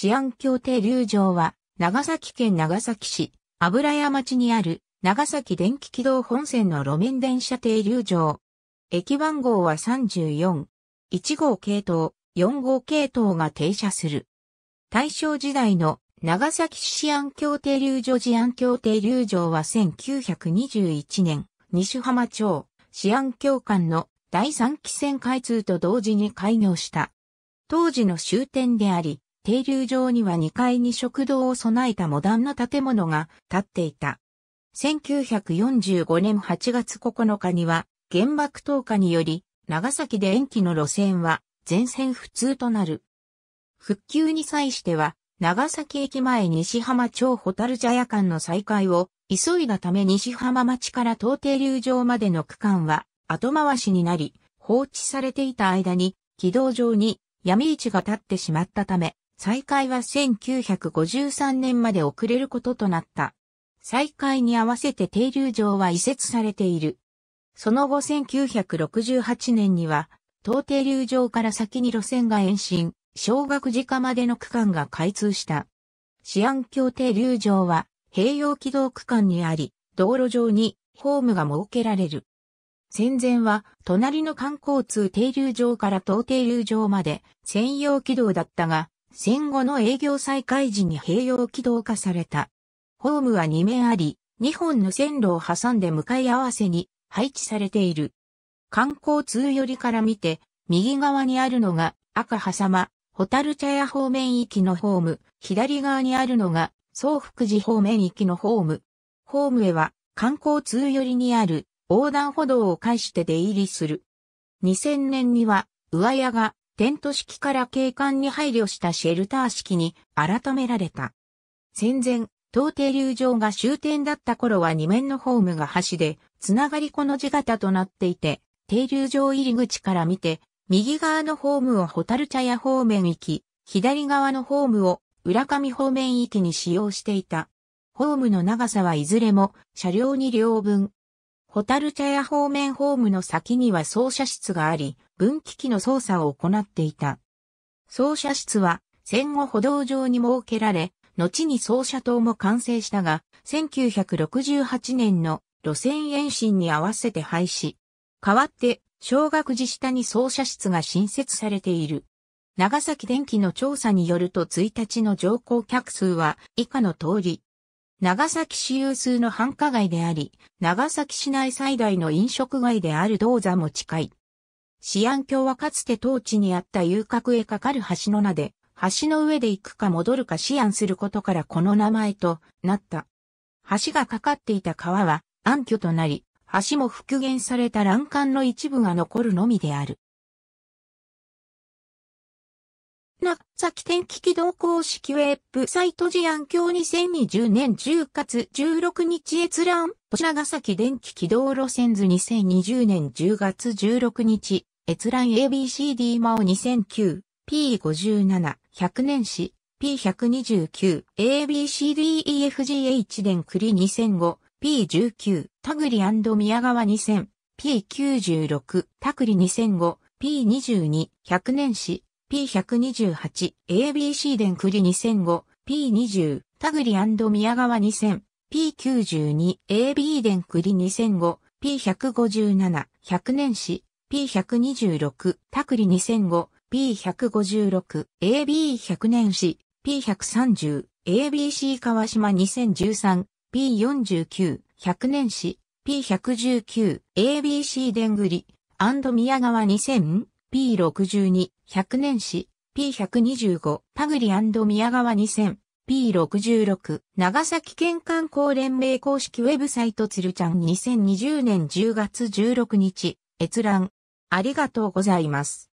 治安協定流場は、長崎県長崎市、油屋町にある、長崎電気軌道本線の路面電車停留場。駅番号は34。1号系統、4号系統が停車する。大正時代の長崎市治安協定流場治安協定流場は1921年、西浜町、治安協館の第3期線開通と同時に開業した。当時の終点であり、停留場には2階に食堂を備えたモダンな建物が建っていた。1945年8月9日には原爆投下により長崎で延期の路線は全線不通となる。復旧に際しては長崎駅前西浜町ホタル茶屋間の再開を急いだため西浜町から東停留場までの区間は後回しになり放置されていた間に軌道上に闇市が立ってしまったため再開は1953年まで遅れることとなった。再開に合わせて停留場は移設されている。その後1968年には、東停留場から先に路線が延伸、小学寺までの区間が開通した。治安協停留場は、併用軌道区間にあり、道路上にホームが設けられる。戦前は、隣の観光通停留場から東停留場まで専用軌道だったが、戦後の営業再開時に併用軌道化された。ホームは2面あり、2本の線路を挟んで向かい合わせに配置されている。観光通寄りから見て、右側にあるのが赤狭間、ホタル茶屋方面行きのホーム、左側にあるのが総福寺方面行きのホーム。ホームへは観光通寄りにある横断歩道を介して出入りする。2000年には、上屋がテント式から景観に配慮したシェルター式に改められた。戦前、東停留場が終点だった頃は2面のホームが橋で、つながりこの字型となっていて、停留場入り口から見て、右側のホームをホタル茶屋方面行き、左側のホームを浦上方面行きに使用していた。ホームの長さはいずれも車両2両分。ホタル茶屋方面ホームの先には操車室があり、分岐器の操作を行っていた。操車室は戦後歩道上に設けられ、後に操車塔も完成したが、1968年の路線延伸に合わせて廃止。代わって、小学寺下に操車室が新設されている。長崎電機の調査によると1日の乗降客数は以下の通り。長崎市有数の繁華街であり、長崎市内最大の飲食街である銅座も近い。シアン教はかつて当地にあった遊郭へかかる橋の名で、橋の上で行くか戻るか思案することからこの名前となった。橋がかかっていた川は暗渠となり、橋も復元された欄干の一部が残るのみである。な、先天気軌道公式ウェブサイト事案教2020年10月16日閲覧都市長崎電気軌道路線図2020年10月16日、閲覧 ABCD マオ 2009P57、100年史 P129、ABCDEFGH 電栗2005、P19、タグリ宮川2000、P96、タグリ2005、P22、100年史 P128、ABC 電栗2005、P20、タグリ宮川2000、P92、AB 電クリ2005、P157、100年史、P126、タクリ2005、P156、AB100 年史、P130、ABC 川島2013、P49、100年史、P119、ABC でんぐり、宮川2000、P62、100年史、P125、タグリ宮川2000、P66 長崎県観光連盟公式ウェブサイトつるちゃん2020年10月16日閲覧ありがとうございます。